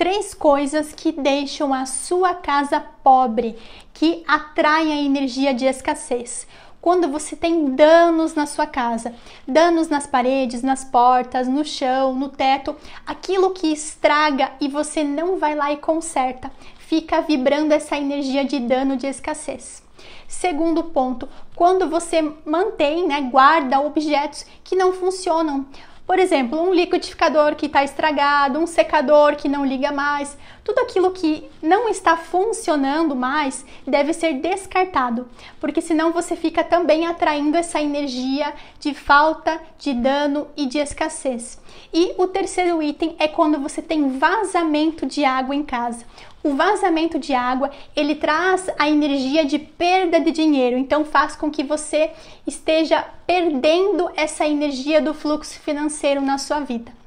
três coisas que deixam a sua casa pobre, que atraem a energia de escassez. Quando você tem danos na sua casa, danos nas paredes, nas portas, no chão, no teto, aquilo que estraga e você não vai lá e conserta, fica vibrando essa energia de dano de escassez. Segundo ponto, quando você mantém, né, guarda objetos que não funcionam. Por exemplo, um liquidificador que está estragado, um secador que não liga mais, tudo aquilo que não está funcionando mais deve ser descartado, porque senão você fica também atraindo essa energia de falta, de dano e de escassez. E o terceiro item é quando você tem vazamento de água em casa. O vazamento de água, ele traz a energia de perda de dinheiro, então faz com que você esteja perdendo essa energia do fluxo financeiro na sua vida.